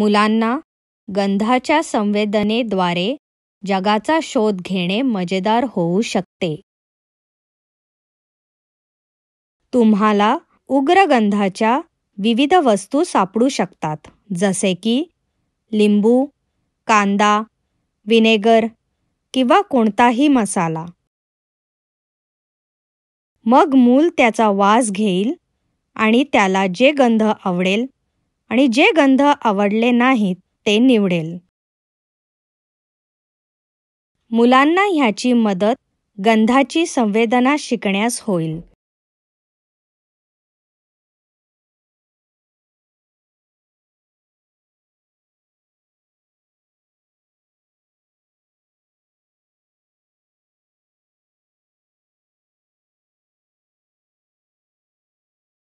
मुलांना गंधाच्या संवेदनेद्वारे जगाचा शोध घेणे मजेदार होऊ शकते तुम्हाला उग्र गंधाच्या विविध वस्तू सापडू शकतात जसे की लिंबू कांदा विनेगर किंवा कोणताही मसाला मग मूल त्याचा वास घेईल आणि त्याला जे गंध आवडेल आणि जे गंध आवडले नाहीत ते निवडेल मुलांना ह्याची मदत गंधाची संवेदना शिकण्यास होईल